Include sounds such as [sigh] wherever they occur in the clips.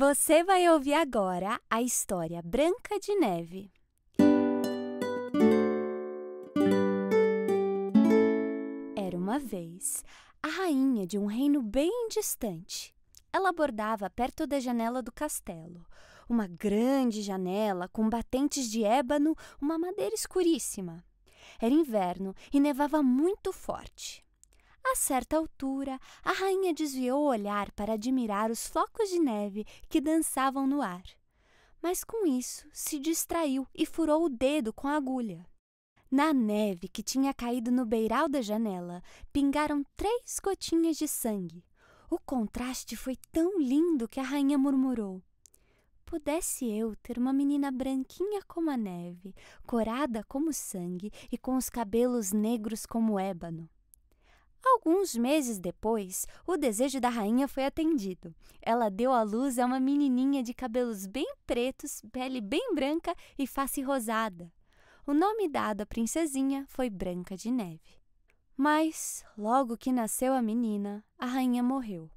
Você vai ouvir agora a história Branca de Neve. Era uma vez a rainha de um reino bem distante. Ela bordava perto da janela do castelo, uma grande janela com batentes de ébano, uma madeira escuríssima. Era inverno e nevava muito forte. A certa altura, a rainha desviou o olhar para admirar os flocos de neve que dançavam no ar. Mas com isso, se distraiu e furou o dedo com a agulha. Na neve que tinha caído no beiral da janela, pingaram três gotinhas de sangue. O contraste foi tão lindo que a rainha murmurou: Pudesse eu ter uma menina branquinha como a neve, corada como sangue e com os cabelos negros como ébano. Alguns meses depois, o desejo da rainha foi atendido. Ela deu à luz a uma menininha de cabelos bem pretos, pele bem branca e face rosada. O nome dado à princesinha foi Branca de Neve. Mas, logo que nasceu a menina, a rainha morreu.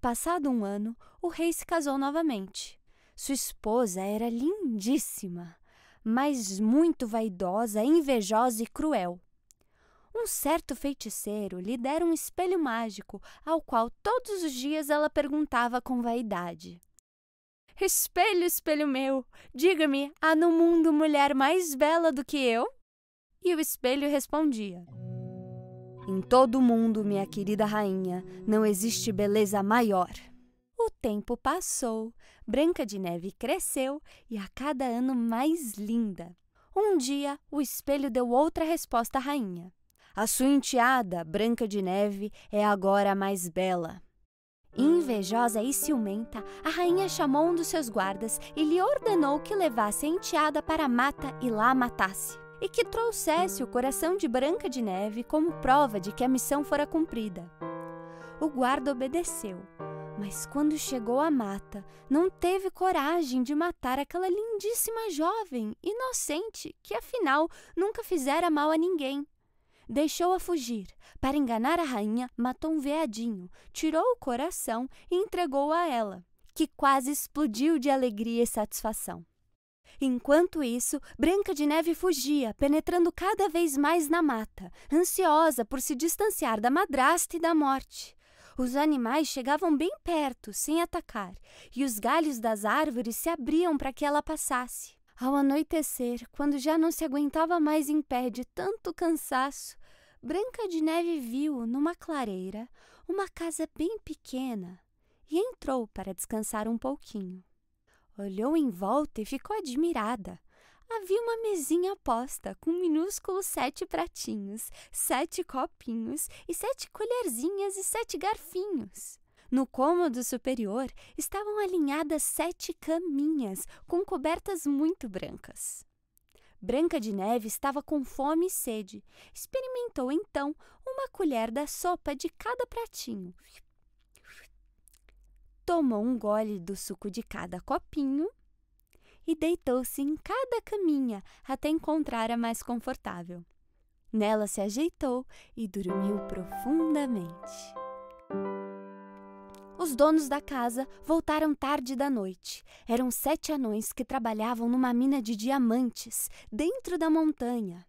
Passado um ano, o rei se casou novamente. Sua esposa era lindíssima, mas muito vaidosa, invejosa e cruel. Um certo feiticeiro lhe dera um espelho mágico, ao qual todos os dias ela perguntava com vaidade: Espelho, espelho meu, diga-me, há no mundo mulher mais bela do que eu? E o espelho respondia: Em todo o mundo, minha querida rainha, não existe beleza maior. O tempo passou, Branca de Neve cresceu e a cada ano mais linda. Um dia, o espelho deu outra resposta à rainha. A sua enteada, Branca de Neve, é agora a mais bela. Invejosa e ciumenta, a rainha chamou um dos seus guardas e lhe ordenou que levasse a enteada para a mata e lá a matasse, e que trouxesse o coração de Branca de Neve como prova de que a missão fora cumprida. O guarda obedeceu, mas quando chegou à mata, não teve coragem de matar aquela lindíssima jovem, inocente, que afinal nunca fizera mal a ninguém. Deixou-a fugir. Para enganar a rainha, matou um veadinho, tirou o coração e entregou-o a ela, que quase explodiu de alegria e satisfação. Enquanto isso, Branca de Neve fugia, penetrando cada vez mais na mata, ansiosa por se distanciar da madrasta e da morte. Os animais chegavam bem perto, sem atacar, e os galhos das árvores se abriam para que ela passasse. Ao anoitecer, quando já não se aguentava mais em pé de tanto cansaço, Branca de Neve viu, numa clareira, uma casa bem pequena e entrou para descansar um pouquinho. Olhou em volta e ficou admirada. Havia uma mesinha posta com minúsculos sete pratinhos, sete copinhos e sete colherzinhas e sete garfinhos. No cômodo superior estavam alinhadas sete caminhas com cobertas muito brancas. Branca de Neve estava com fome e sede. Experimentou então uma colher da sopa de cada pratinho. Tomou um gole do suco de cada copinho e deitou-se em cada caminha até encontrar a mais confortável. Nela se ajeitou e dormiu profundamente. Os donos da casa voltaram tarde da noite. Eram sete anões que trabalhavam numa mina de diamantes, dentro da montanha.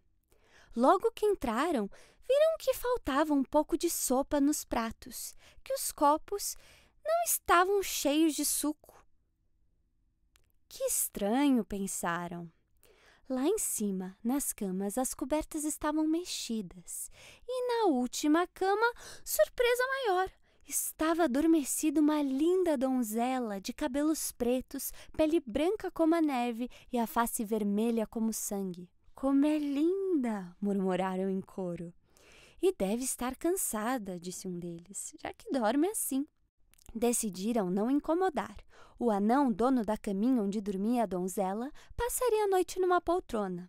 Logo que entraram, viram que faltava um pouco de sopa nos pratos, que os copos não estavam cheios de suco. Que estranho, pensaram. Lá em cima, nas camas, as cobertas estavam mexidas, e na última cama, surpresa maior, Estava adormecida uma linda donzela de cabelos pretos, pele branca como a neve e a face vermelha como sangue. Como é linda! murmuraram em coro. E deve estar cansada, disse um deles, já que dorme assim. Decidiram não incomodar. O anão, dono da caminha onde dormia a donzela, passaria a noite numa poltrona.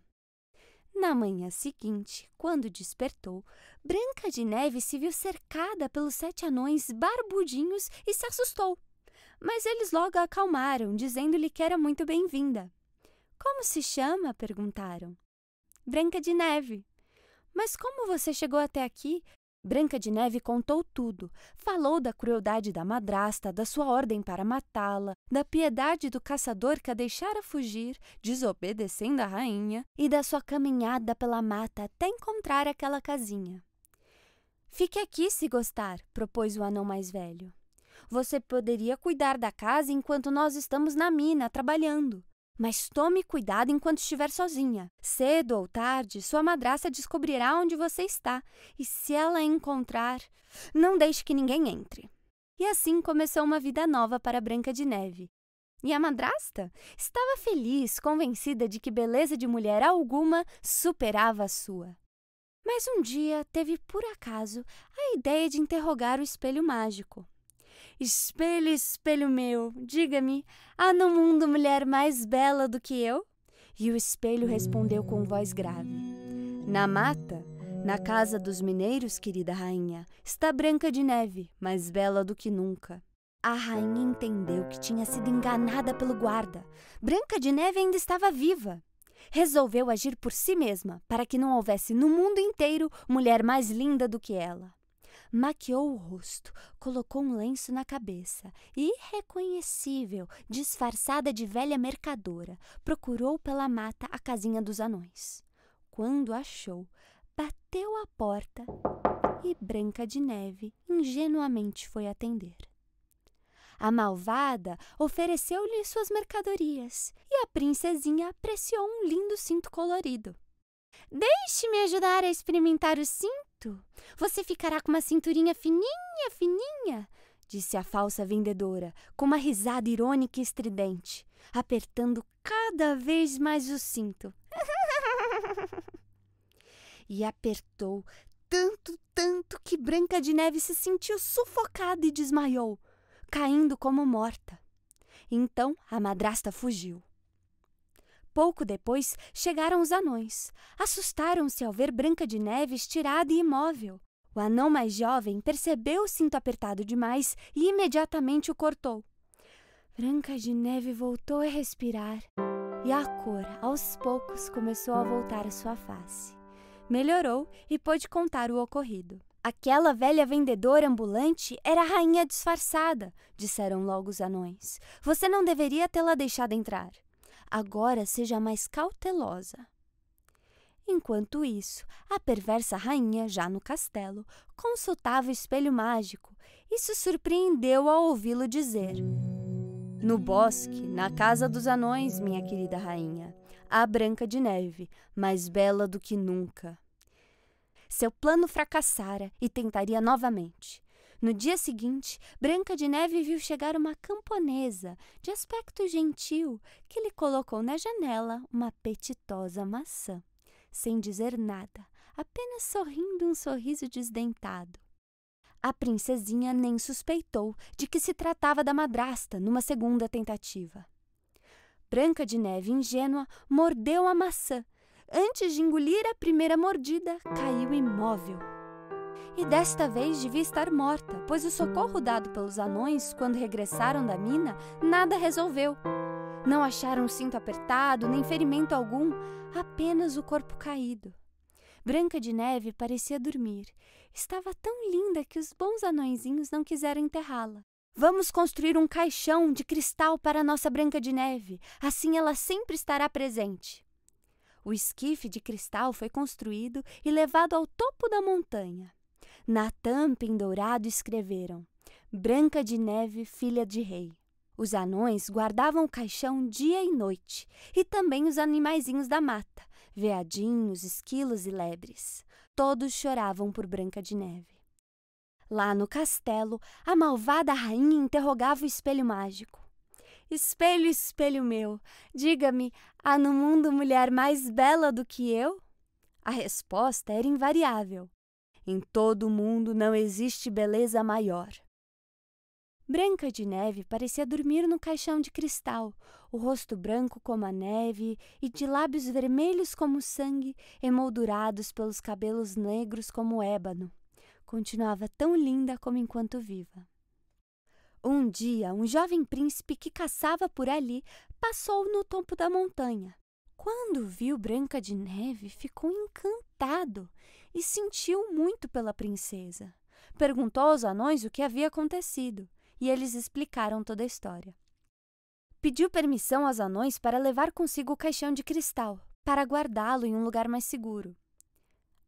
Na manhã seguinte, quando despertou, Branca de Neve se viu cercada pelos sete anões barbudinhos e se assustou. Mas eles logo a acalmaram, dizendo-lhe que era muito bem-vinda. Como se chama? perguntaram. Branca de Neve. Mas como você chegou até aqui Branca de Neve contou tudo. Falou da crueldade da madrasta, da sua ordem para matá-la, da piedade do caçador que a deixara fugir, desobedecendo a rainha, e da sua caminhada pela mata até encontrar aquela casinha. Fique aqui se gostar, propôs o anão mais velho. Você poderia cuidar da casa enquanto nós estamos na mina trabalhando. Mas tome cuidado enquanto estiver sozinha. Cedo ou tarde, sua madraça descobrirá onde você está, e se ela encontrar, não deixe que ninguém entre. E assim começou uma vida nova para Branca de Neve. E a madrasta estava feliz, convencida de que beleza de mulher alguma superava a sua. Mas um dia teve por acaso a ideia de interrogar o espelho mágico. Espelho, espelho meu, diga-me, há no mundo mulher mais bela do que eu? E o espelho respondeu com voz grave: Na mata, na casa dos mineiros, querida rainha, está branca de neve, mais bela do que nunca. A rainha entendeu que tinha sido enganada pelo guarda. Branca de Neve ainda estava viva. Resolveu agir por si mesma, para que não houvesse no mundo inteiro mulher mais linda do que ela maquiou o rosto, colocou um lenço na cabeça e, irreconhecível, disfarçada de velha mercadora, procurou pela mata a casinha dos anões. Quando achou, bateu à porta e Branca de Neve ingenuamente foi atender. A malvada ofereceu-lhe suas mercadorias e a princesinha apreciou um lindo cinto colorido. Deixe-me ajudar a experimentar o cinto muito. Você ficará com uma cinturinha fininha, fininha, disse a falsa vendedora, com uma risada irônica e estridente, apertando cada vez mais o cinto. [laughs] e apertou tanto, tanto que Branca de Neve se sentiu sufocada e desmaiou, caindo como morta. Então a madrasta fugiu. Pouco depois chegaram os anões. Assustaram-se ao ver Branca de Neve estirada e imóvel. O anão mais jovem percebeu o cinto apertado demais e imediatamente o cortou. Branca de Neve voltou a respirar e a cor, aos poucos, começou a voltar à sua face. Melhorou e pôde contar o ocorrido. Aquela velha vendedora ambulante era a rainha disfarçada, disseram logo os anões. Você não deveria tê-la deixado entrar. Agora seja mais cautelosa. Enquanto isso, a perversa rainha, já no castelo, consultava o espelho mágico e se surpreendeu ao ouvi-lo dizer: No bosque, na casa dos anões, minha querida rainha, a Branca de Neve, mais bela do que nunca. Seu plano fracassara e tentaria novamente. No dia seguinte, Branca de Neve viu chegar uma camponesa de aspecto gentil que lhe colocou na janela uma apetitosa maçã, sem dizer nada, apenas sorrindo um sorriso desdentado. A princesinha nem suspeitou de que se tratava da madrasta numa segunda tentativa. Branca de Neve, ingênua, mordeu a maçã. Antes de engolir a primeira mordida, caiu imóvel e desta vez devia estar morta, pois o socorro dado pelos anões quando regressaram da mina nada resolveu. Não acharam o cinto apertado, nem ferimento algum, apenas o corpo caído. Branca de Neve parecia dormir. Estava tão linda que os bons anõezinhos não quiseram enterrá-la. Vamos construir um caixão de cristal para nossa Branca de Neve, assim ela sempre estará presente. O esquife de cristal foi construído e levado ao topo da montanha. Na tampa em dourado escreveram: Branca de Neve, filha de rei. Os anões guardavam o caixão dia e noite, e também os animaizinhos da mata, veadinhos, esquilos e lebres. Todos choravam por Branca de Neve. Lá no castelo, a malvada rainha interrogava o espelho mágico. Espelho, espelho meu, diga-me, há no mundo mulher mais bela do que eu? A resposta era invariável. Em todo o mundo não existe beleza maior. Branca de Neve parecia dormir no caixão de cristal, o rosto branco como a neve e de lábios vermelhos como sangue, emoldurados pelos cabelos negros como ébano. Continuava tão linda como enquanto viva. Um dia, um jovem príncipe que caçava por ali passou no topo da montanha. Quando viu Branca de Neve, ficou encantado e sentiu muito pela princesa. Perguntou aos anões o que havia acontecido e eles explicaram toda a história. Pediu permissão aos anões para levar consigo o caixão de cristal, para guardá-lo em um lugar mais seguro.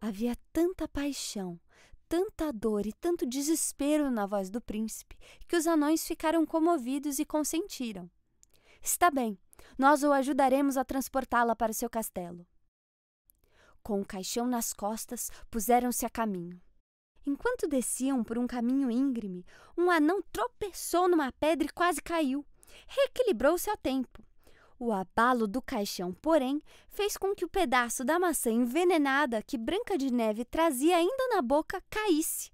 Havia tanta paixão, tanta dor e tanto desespero na voz do príncipe que os anões ficaram comovidos e consentiram. Está bem, nós o ajudaremos a transportá-la para o seu castelo. Com o caixão nas costas, puseram-se a caminho. Enquanto desciam por um caminho íngreme, um anão tropeçou numa pedra e quase caiu. Reequilibrou-se a tempo. O abalo do caixão, porém, fez com que o pedaço da maçã envenenada que Branca de Neve trazia ainda na boca caísse.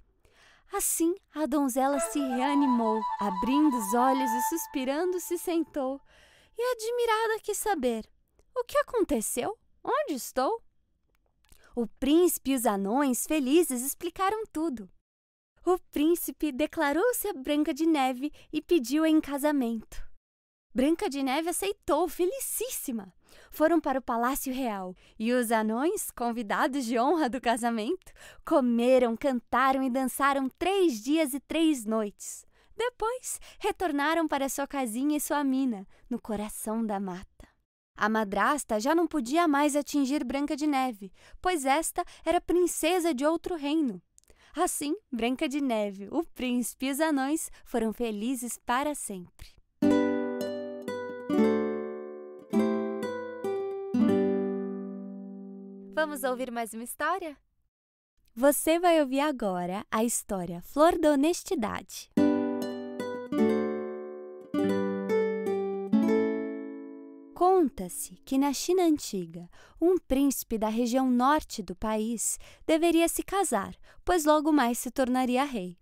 Assim, a donzela se reanimou, abrindo os olhos e suspirando, se sentou. E admirada quis saber: O que aconteceu? Onde estou? O príncipe e os anões felizes explicaram tudo. O príncipe declarou-se a Branca de Neve e pediu-a em casamento. Branca de Neve aceitou, felicíssima. Foram para o Palácio Real e os anões, convidados de honra do casamento, comeram, cantaram e dançaram três dias e três noites. Depois, retornaram para sua casinha e sua mina, no coração da mata. A madrasta já não podia mais atingir Branca de Neve, pois esta era princesa de outro reino. Assim, Branca de Neve, o príncipe e os anões foram felizes para sempre. Vamos ouvir mais uma história? Você vai ouvir agora a história Flor da Honestidade. Conta-se que na China antiga, um príncipe da região norte do país deveria se casar, pois logo mais se tornaria rei.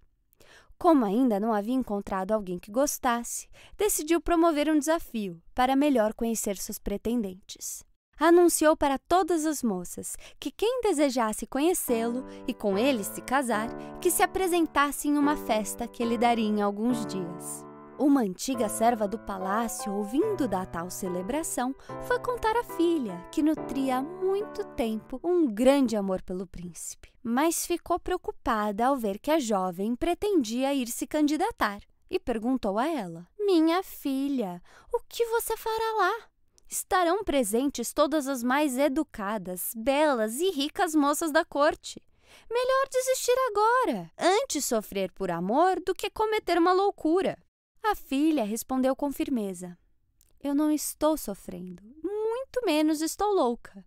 Como ainda não havia encontrado alguém que gostasse, decidiu promover um desafio para melhor conhecer seus pretendentes. Anunciou para todas as moças que quem desejasse conhecê-lo e com ele se casar, que se apresentasse em uma festa que ele daria em alguns dias. Uma antiga serva do palácio, ouvindo da tal celebração, foi contar à filha, que nutria há muito tempo um grande amor pelo príncipe, mas ficou preocupada ao ver que a jovem pretendia ir se candidatar e perguntou a ela: Minha filha, o que você fará lá? Estarão presentes todas as mais educadas, belas e ricas moças da corte. Melhor desistir agora, antes sofrer por amor do que cometer uma loucura. A filha respondeu com firmeza: Eu não estou sofrendo, muito menos estou louca.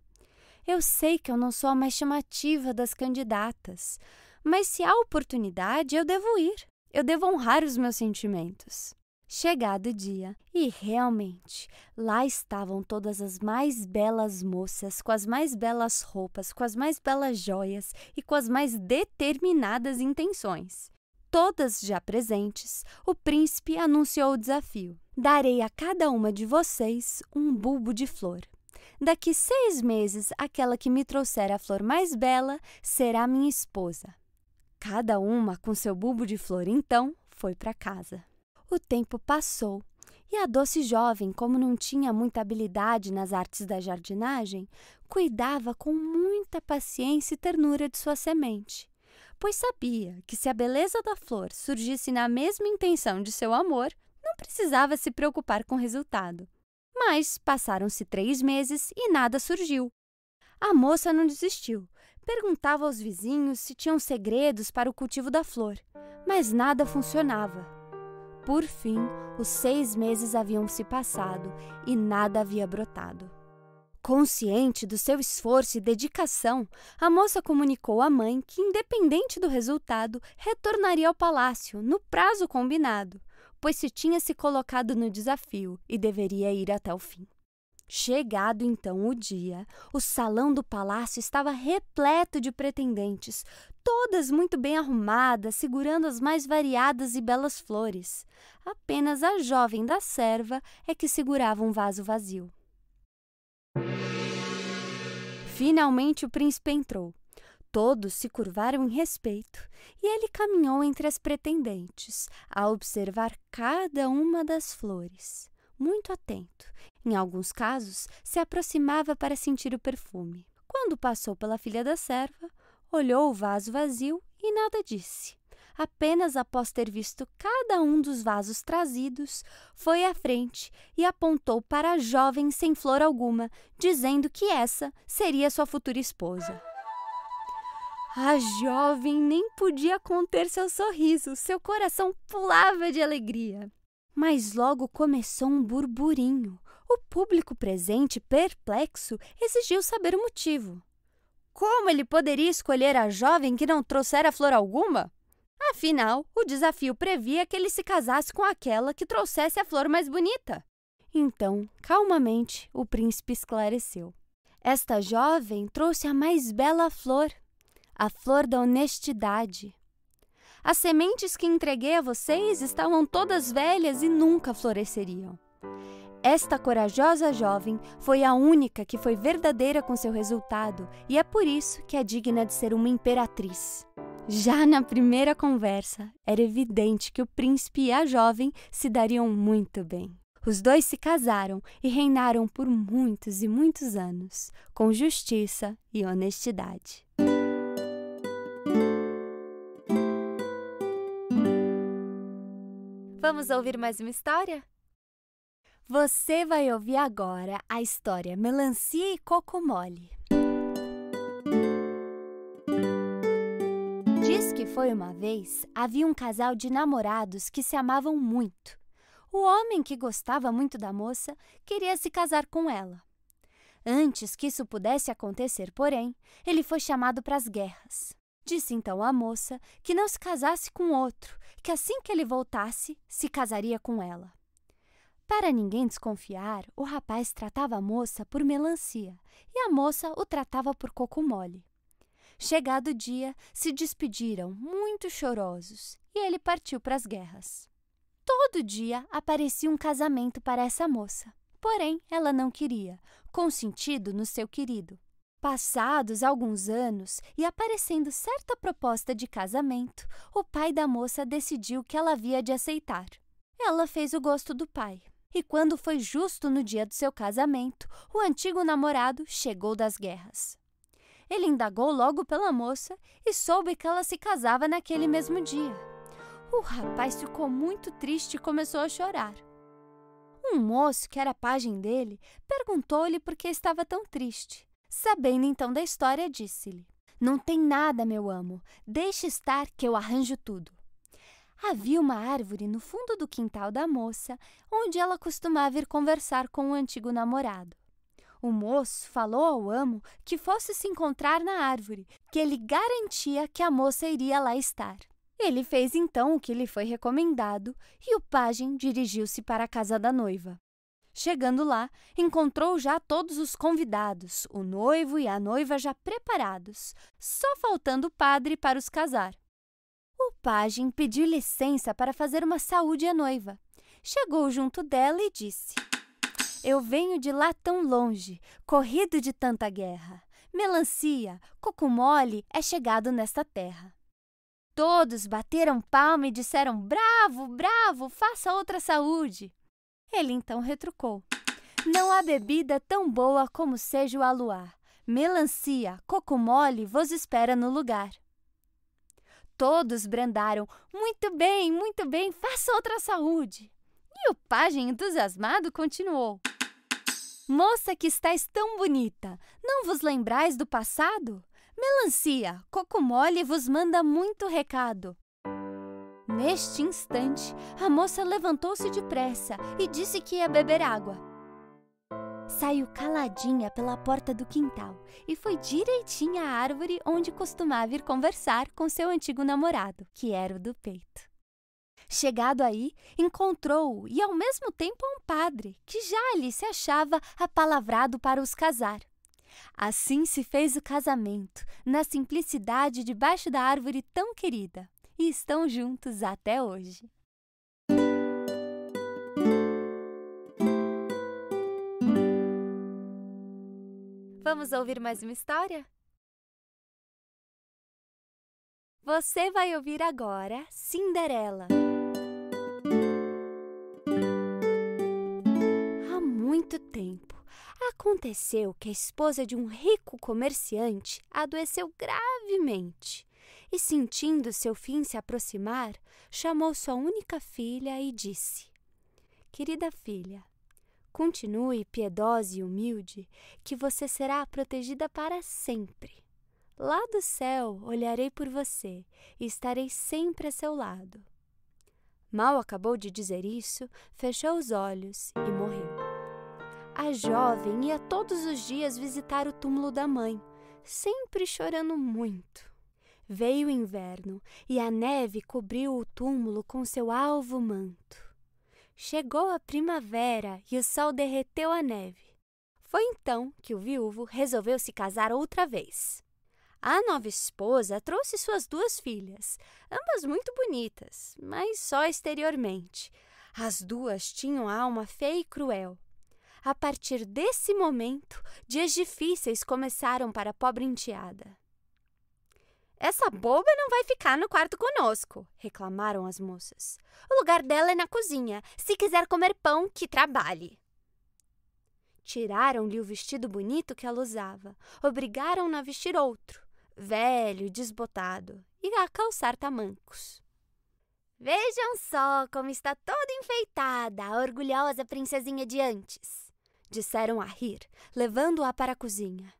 Eu sei que eu não sou a mais chamativa das candidatas, mas se há oportunidade, eu devo ir. Eu devo honrar os meus sentimentos. Chegado o dia, e realmente, lá estavam todas as mais belas moças, com as mais belas roupas, com as mais belas joias e com as mais determinadas intenções todas já presentes, o príncipe anunciou o desafio: Darei a cada uma de vocês um bulbo de flor. Daqui seis meses, aquela que me trouxer a flor mais bela será minha esposa. Cada uma com seu bulbo de flor, então, foi para casa. O tempo passou e a doce jovem, como não tinha muita habilidade nas artes da jardinagem, cuidava com muita paciência e ternura de sua semente pois sabia que se a beleza da flor surgisse na mesma intenção de seu amor, não precisava se preocupar com o resultado. Mas passaram-se três meses e nada surgiu. A moça não desistiu. Perguntava aos vizinhos se tinham segredos para o cultivo da flor, mas nada funcionava. Por fim, os seis meses haviam se passado e nada havia brotado. Consciente do seu esforço e dedicação, a moça comunicou à mãe que, independente do resultado, retornaria ao palácio no prazo combinado, pois se tinha se colocado no desafio e deveria ir até o fim. Chegado então o dia, o salão do palácio estava repleto de pretendentes, todas muito bem arrumadas, segurando as mais variadas e belas flores. Apenas a jovem da serva é que segurava um vaso vazio. Finalmente o príncipe entrou. Todos se curvaram em respeito e ele caminhou entre as pretendentes, a observar cada uma das flores, muito atento. Em alguns casos, se aproximava para sentir o perfume. Quando passou pela filha da serva, olhou o vaso vazio e nada disse apenas após ter visto cada um dos vasos trazidos, foi à frente e apontou para a jovem sem flor alguma, dizendo que essa seria sua futura esposa. A jovem nem podia conter seu sorriso, seu coração pulava de alegria. Mas logo começou um burburinho. O público presente, perplexo, exigiu saber o motivo. Como ele poderia escolher a jovem que não trouxera flor alguma? Afinal, o desafio previa que ele se casasse com aquela que trouxesse a flor mais bonita. Então, calmamente, o príncipe esclareceu. Esta jovem trouxe a mais bela flor, a flor da honestidade. As sementes que entreguei a vocês estavam todas velhas e nunca floresceriam. Esta corajosa jovem foi a única que foi verdadeira com seu resultado e é por isso que é digna de ser uma imperatriz. Já na primeira conversa, era evidente que o príncipe e a jovem se dariam muito bem. Os dois se casaram e reinaram por muitos e muitos anos, com justiça e honestidade. Vamos ouvir mais uma história? Você vai ouvir agora a história Melancia e Coco Mole. foi uma vez, havia um casal de namorados que se amavam muito. O homem que gostava muito da moça queria se casar com ela. Antes que isso pudesse acontecer, porém, ele foi chamado para as guerras. Disse então à moça que não se casasse com outro, que assim que ele voltasse, se casaria com ela. Para ninguém desconfiar, o rapaz tratava a moça por melancia e a moça o tratava por coco mole. Chegado o dia, se despediram, muito chorosos, e ele partiu para as guerras. Todo dia aparecia um casamento para essa moça, porém ela não queria, consentido no seu querido. Passados alguns anos e aparecendo certa proposta de casamento, o pai da moça decidiu que ela havia de aceitar. Ela fez o gosto do pai. E quando foi justo no dia do seu casamento, o antigo namorado chegou das guerras. Ele indagou logo pela moça e soube que ela se casava naquele mesmo dia. O rapaz ficou muito triste e começou a chorar. Um moço, que era pajem dele, perguntou-lhe por que estava tão triste. Sabendo então da história, disse-lhe: Não tem nada, meu amo. Deixe estar que eu arranjo tudo. Havia uma árvore no fundo do quintal da moça, onde ela costumava ir conversar com o antigo namorado. O moço falou ao amo que fosse se encontrar na árvore, que ele garantia que a moça iria lá estar. Ele fez então o que lhe foi recomendado e o pajem dirigiu-se para a casa da noiva. Chegando lá, encontrou já todos os convidados, o noivo e a noiva já preparados, só faltando o padre para os casar. O pajem pediu licença para fazer uma saúde à noiva. Chegou junto dela e disse: eu venho de lá tão longe, corrido de tanta guerra. Melancia, coco mole é chegado nesta terra. Todos bateram palma e disseram: Bravo, bravo, faça outra saúde. Ele então retrucou: Não há bebida tão boa como seja o aluar. Melancia, coco mole vos espera no lugar. Todos brandaram: Muito bem, muito bem, faça outra saúde. E o pajem entusiasmado continuou: Moça que estáis tão bonita, não vos lembrais do passado? Melancia, coco mole vos manda muito recado. Neste instante, a moça levantou-se depressa e disse que ia beber água. Saiu caladinha pela porta do quintal e foi direitinho à árvore onde costumava ir conversar com seu antigo namorado, que era o do peito. Chegado aí, encontrou-o e ao mesmo tempo um padre, que já ali se achava apalavrado para os casar. Assim se fez o casamento, na simplicidade debaixo da árvore tão querida, e estão juntos até hoje. Vamos ouvir mais uma história? Você vai ouvir agora Cinderela. muito tempo, aconteceu que a esposa de um rico comerciante adoeceu gravemente e, sentindo seu fim se aproximar, chamou sua única filha e disse: Querida filha, continue piedosa e humilde, que você será protegida para sempre. Lá do céu olharei por você e estarei sempre a seu lado. Mal acabou de dizer isso, fechou os olhos e morreu. A jovem ia todos os dias visitar o túmulo da mãe, sempre chorando muito. Veio o inverno e a neve cobriu o túmulo com seu alvo manto. Chegou a primavera e o sol derreteu a neve. Foi então que o viúvo resolveu se casar outra vez. A nova esposa trouxe suas duas filhas, ambas muito bonitas, mas só exteriormente. As duas tinham alma feia e cruel, a partir desse momento, dias difíceis começaram para a pobre enteada. Essa boba não vai ficar no quarto conosco, reclamaram as moças. O lugar dela é na cozinha. Se quiser comer pão, que trabalhe. Tiraram-lhe o vestido bonito que ela usava, obrigaram-na a vestir outro, velho, desbotado, e a calçar tamancos. Vejam só como está toda enfeitada a orgulhosa princesinha de antes disseram a rir, levando-a para a cozinha.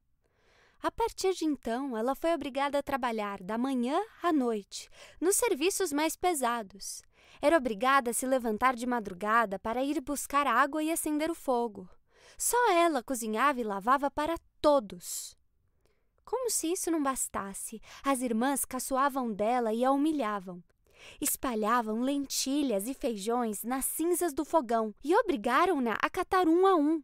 A partir de então, ela foi obrigada a trabalhar da manhã à noite, nos serviços mais pesados. Era obrigada a se levantar de madrugada para ir buscar água e acender o fogo. Só ela cozinhava e lavava para todos. Como se isso não bastasse, as irmãs caçoavam dela e a humilhavam. Espalhavam lentilhas e feijões nas cinzas do fogão e obrigaram-na a catar um a um,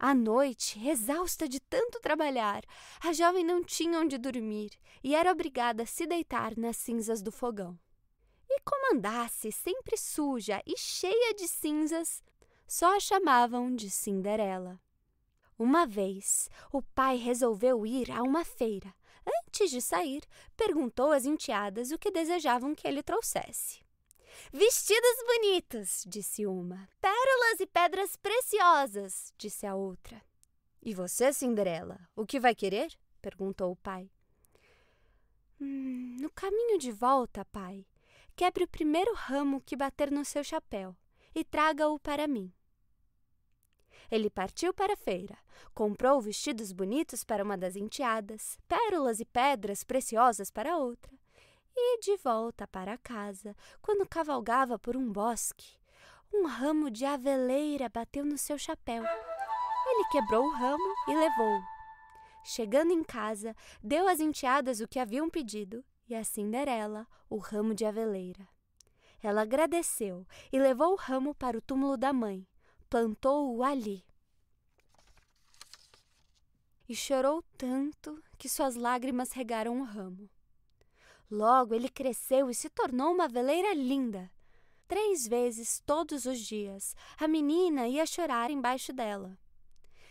à noite, exausta de tanto trabalhar, a jovem não tinha onde dormir e era obrigada a se deitar nas cinzas do fogão. E como andasse sempre suja e cheia de cinzas, só a chamavam de Cinderela. Uma vez, o pai resolveu ir a uma feira. Antes de sair, perguntou às enteadas o que desejavam que ele trouxesse. Vestidos bonitos, disse uma. Pérolas e pedras preciosas, disse a outra. E você, Cinderela, o que vai querer? perguntou o pai. Hum, no caminho de volta, pai, quebre o primeiro ramo que bater no seu chapéu e traga-o para mim. Ele partiu para a feira, comprou vestidos bonitos para uma das enteadas, pérolas e pedras preciosas para outra, e de volta para casa, quando cavalgava por um bosque, um ramo de aveleira bateu no seu chapéu. Ele quebrou o ramo e levou. Chegando em casa, deu às enteadas o que haviam pedido e a assim Cinderela o ramo de aveleira. Ela agradeceu e levou o ramo para o túmulo da mãe. Plantou-o ali. E chorou tanto que suas lágrimas regaram o ramo. Logo ele cresceu e se tornou uma veleira linda. Três vezes todos os dias, a menina ia chorar embaixo dela.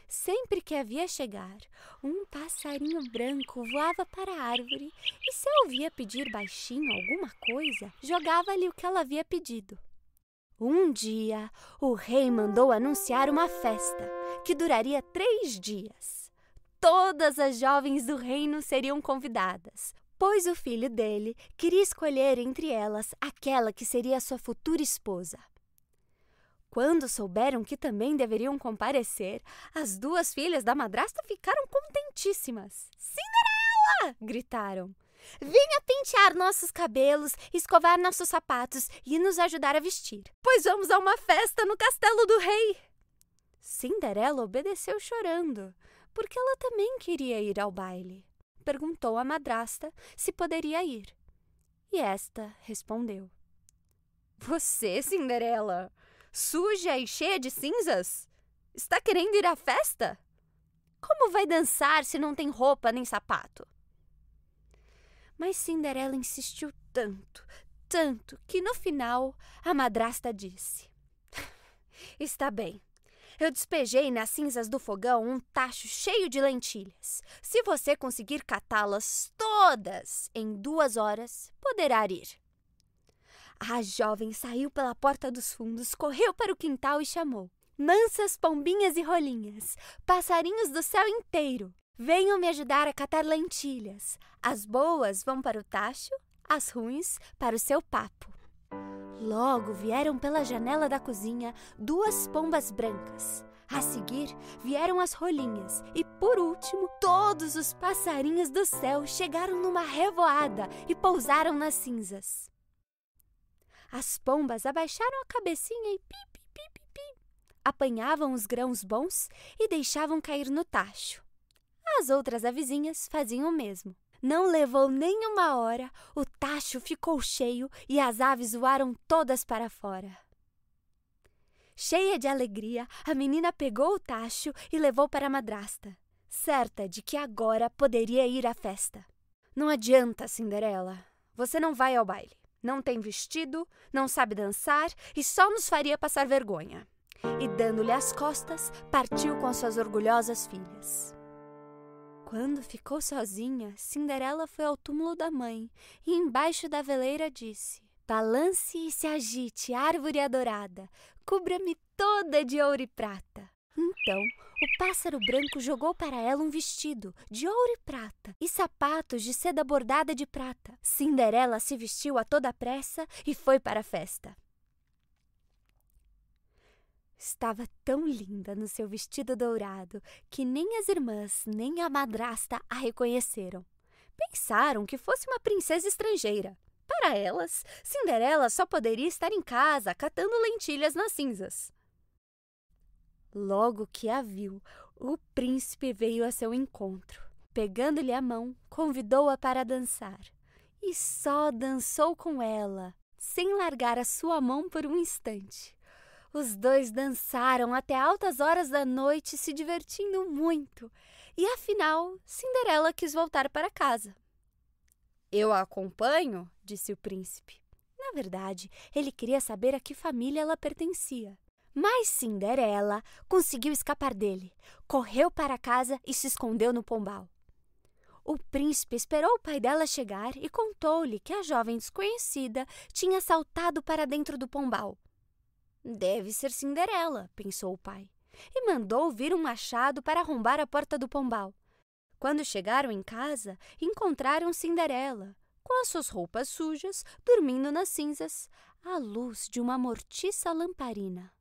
Sempre que havia chegar, um passarinho branco voava para a árvore e, se ouvia pedir baixinho alguma coisa, jogava-lhe o que ela havia pedido. Um dia, o rei mandou anunciar uma festa que duraria três dias. Todas as jovens do reino seriam convidadas, pois o filho dele queria escolher entre elas aquela que seria sua futura esposa. Quando souberam que também deveriam comparecer, as duas filhas da madrasta ficaram contentíssimas. Cinderela! gritaram. Venha pentear nossos cabelos, escovar nossos sapatos e nos ajudar a vestir, pois vamos a uma festa no castelo do rei. Cinderela obedeceu chorando, porque ela também queria ir ao baile perguntou à madrasta se poderia ir. E esta respondeu: Você, Cinderela, suja e cheia de cinzas? Está querendo ir à festa? Como vai dançar se não tem roupa nem sapato? Mas Cinderela insistiu tanto, tanto, que no final a madrasta disse: [laughs] Está bem, eu despejei nas cinzas do fogão um tacho cheio de lentilhas. Se você conseguir catá-las todas em duas horas, poderá ir. A jovem saiu pela porta dos fundos, correu para o quintal e chamou: Mansas pombinhas e rolinhas, passarinhos do céu inteiro, venham me ajudar a catar lentilhas. As boas vão para o tacho, as ruins para o seu papo. Logo vieram pela janela da cozinha duas pombas brancas. A seguir vieram as rolinhas e, por último, todos os passarinhos do céu chegaram numa revoada e pousaram nas cinzas. As pombas abaixaram a cabecinha e pi, pi, pi, pi, pi. apanhavam os grãos bons e deixavam cair no tacho. As outras avizinhas faziam o mesmo. Não levou nem uma hora, o tacho ficou cheio e as aves voaram todas para fora. Cheia de alegria, a menina pegou o tacho e levou para a madrasta, certa de que agora poderia ir à festa. Não adianta, Cinderela. Você não vai ao baile. Não tem vestido, não sabe dançar e só nos faria passar vergonha. E dando-lhe as costas, partiu com suas orgulhosas filhas. Quando ficou sozinha, Cinderela foi ao túmulo da mãe e embaixo da veleira disse: Balance e se agite, árvore adorada, cubra-me toda de ouro e prata. Então, o pássaro branco jogou para ela um vestido de ouro e prata e sapatos de seda bordada de prata. Cinderela se vestiu a toda pressa e foi para a festa. Estava tão linda no seu vestido dourado que nem as irmãs nem a madrasta a reconheceram. Pensaram que fosse uma princesa estrangeira. Para elas, Cinderela só poderia estar em casa catando lentilhas nas cinzas. Logo que a viu, o príncipe veio a seu encontro. Pegando-lhe a mão, convidou-a para dançar. E só dançou com ela, sem largar a sua mão por um instante. Os dois dançaram até altas horas da noite, se divertindo muito. E afinal, Cinderela quis voltar para casa. Eu a acompanho, disse o príncipe. Na verdade, ele queria saber a que família ela pertencia. Mas Cinderela conseguiu escapar dele, correu para casa e se escondeu no pombal. O príncipe esperou o pai dela chegar e contou-lhe que a jovem desconhecida tinha saltado para dentro do pombal. Deve ser Cinderela, pensou o pai, e mandou vir um machado para arrombar a porta do pombal. Quando chegaram em casa, encontraram Cinderela, com as suas roupas sujas, dormindo nas cinzas, à luz de uma mortiça lamparina.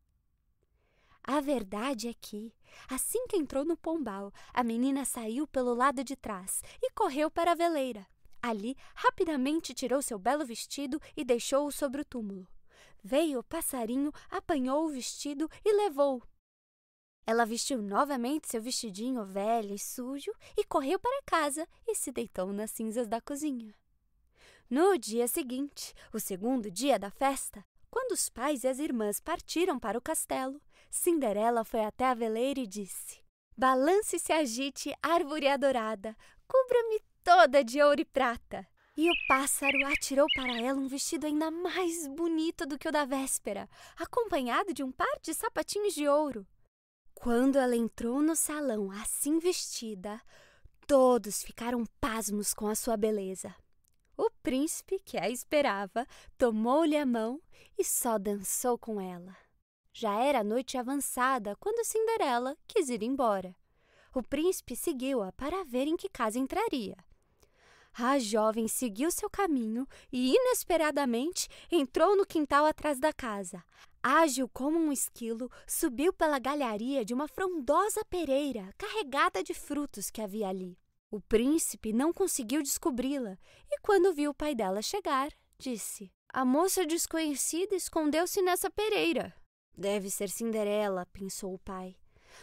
A verdade é que, assim que entrou no pombal, a menina saiu pelo lado de trás e correu para a veleira. Ali, rapidamente tirou seu belo vestido e deixou-o sobre o túmulo. Veio o passarinho, apanhou o vestido e levou. Ela vestiu novamente seu vestidinho velho e sujo e correu para casa e se deitou nas cinzas da cozinha. No dia seguinte, o segundo dia da festa, quando os pais e as irmãs partiram para o castelo, Cinderela foi até a veleira e disse: Balance-se, agite, árvore adorada, cubra-me toda de ouro e prata. E o pássaro atirou para ela um vestido ainda mais bonito do que o da véspera, acompanhado de um par de sapatinhos de ouro. Quando ela entrou no salão assim vestida, todos ficaram pasmos com a sua beleza. O príncipe, que a esperava, tomou-lhe a mão e só dançou com ela. Já era noite avançada quando Cinderela quis ir embora. O príncipe seguiu-a para ver em que casa entraria. A jovem seguiu seu caminho e, inesperadamente, entrou no quintal atrás da casa. Ágil como um esquilo, subiu pela galharia de uma frondosa pereira carregada de frutos que havia ali. O príncipe não conseguiu descobri-la e, quando viu o pai dela chegar, disse: A moça desconhecida escondeu-se nessa pereira. Deve ser Cinderela, pensou o pai.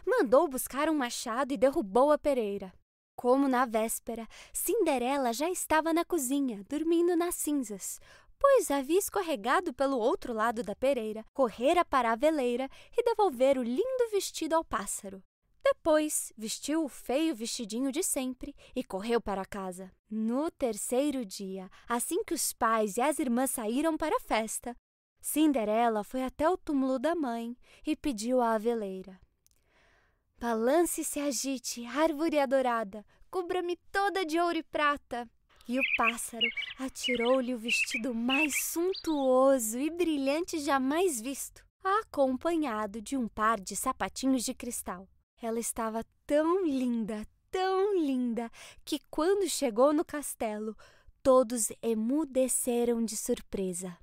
Mandou buscar um machado e derrubou a pereira. Como na véspera, Cinderela já estava na cozinha, dormindo nas cinzas, pois havia escorregado pelo outro lado da pereira, correra para a veleira e devolver o lindo vestido ao pássaro. Depois, vestiu o feio vestidinho de sempre e correu para casa. No terceiro dia, assim que os pais e as irmãs saíram para a festa, Cinderela foi até o túmulo da mãe e pediu à aveleira. Balance se agite, árvore adorada, cubra-me toda de ouro e prata. E o pássaro atirou-lhe o vestido mais suntuoso e brilhante jamais visto, acompanhado de um par de sapatinhos de cristal. Ela estava tão linda, tão linda, que quando chegou no castelo, todos emudeceram de surpresa.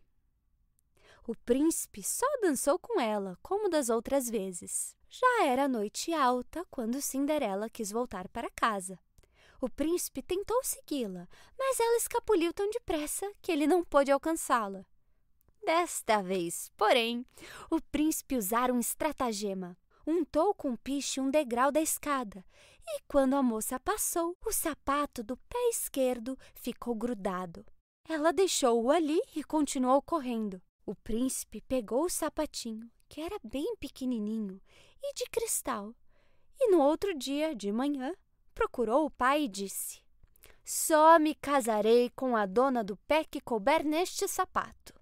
O príncipe só dançou com ela, como das outras vezes. Já era noite alta quando Cinderela quis voltar para casa. O príncipe tentou segui-la, mas ela escapuliu tão depressa que ele não pôde alcançá-la. Desta vez, porém, o príncipe usara um estratagema. Untou com piche um degrau da escada, e quando a moça passou, o sapato do pé esquerdo ficou grudado. Ela deixou-o ali e continuou correndo. O príncipe pegou o sapatinho que era bem pequenininho e de cristal. E no outro dia, de manhã, procurou o pai e disse: Só me casarei com a dona do pé que couber neste sapato.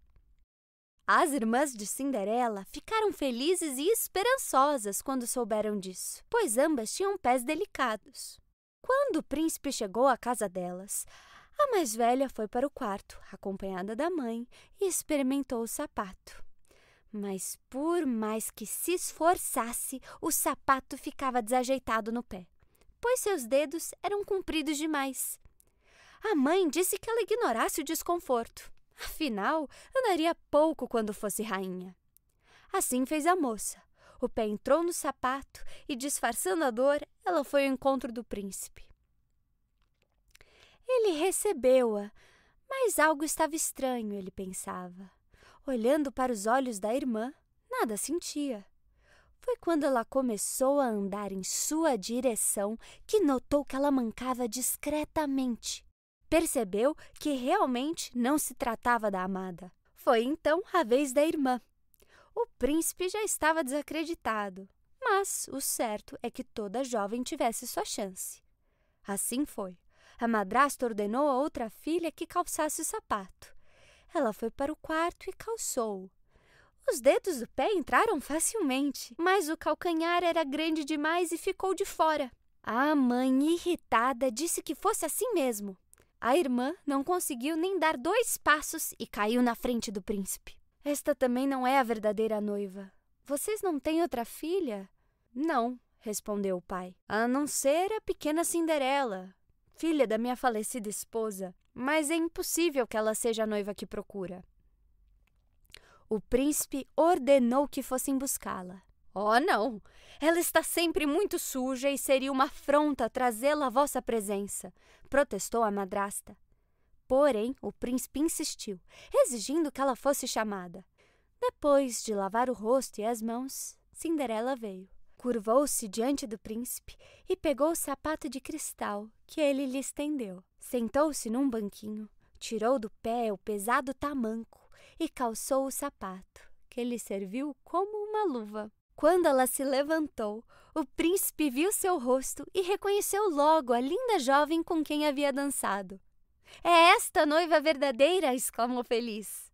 As irmãs de Cinderela ficaram felizes e esperançosas quando souberam disso, pois ambas tinham pés delicados. Quando o príncipe chegou à casa delas, a mais velha foi para o quarto, acompanhada da mãe, e experimentou o sapato. Mas por mais que se esforçasse, o sapato ficava desajeitado no pé, pois seus dedos eram compridos demais. A mãe disse que ela ignorasse o desconforto. Afinal, andaria pouco quando fosse rainha. Assim fez a moça. O pé entrou no sapato e, disfarçando a dor, ela foi ao encontro do príncipe. Ele recebeu-a, mas algo estava estranho, ele pensava. Olhando para os olhos da irmã, nada sentia. Foi quando ela começou a andar em sua direção que notou que ela mancava discretamente. Percebeu que realmente não se tratava da amada. Foi então a vez da irmã. O príncipe já estava desacreditado, mas o certo é que toda jovem tivesse sua chance. Assim foi. A madrasta ordenou a outra filha que calçasse o sapato, ela foi para o quarto e calçou. Os dedos do pé entraram facilmente, mas o calcanhar era grande demais e ficou de fora. A mãe, irritada, disse que fosse assim mesmo. A irmã não conseguiu nem dar dois passos e caiu na frente do príncipe. Esta também não é a verdadeira noiva. Vocês não têm outra filha? Não, respondeu o pai, a não ser a pequena Cinderela, filha da minha falecida esposa mas é impossível que ela seja a noiva que procura. O príncipe ordenou que fossem buscá-la. Oh, não! Ela está sempre muito suja e seria uma afronta trazê-la à vossa presença, protestou a madrasta. Porém, o príncipe insistiu, exigindo que ela fosse chamada. Depois de lavar o rosto e as mãos, Cinderela veio. Curvou-se diante do príncipe e pegou o sapato de cristal que ele lhe estendeu. Sentou-se num banquinho, tirou do pé o pesado tamanco e calçou o sapato, que lhe serviu como uma luva. Quando ela se levantou, o príncipe viu seu rosto e reconheceu logo a linda jovem com quem havia dançado. É esta noiva verdadeira! exclamou feliz.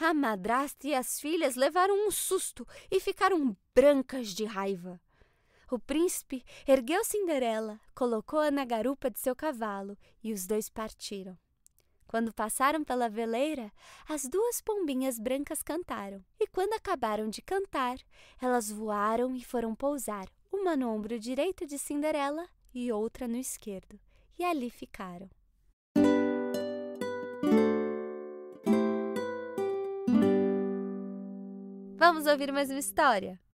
A madrasta e as filhas levaram um susto e ficaram brancas de raiva. O príncipe ergueu Cinderela, colocou-a na garupa de seu cavalo e os dois partiram. Quando passaram pela veleira, as duas pombinhas brancas cantaram. E quando acabaram de cantar, elas voaram e foram pousar, uma no ombro direito de Cinderela e outra no esquerdo. E ali ficaram. vamos ouvir mais uma história.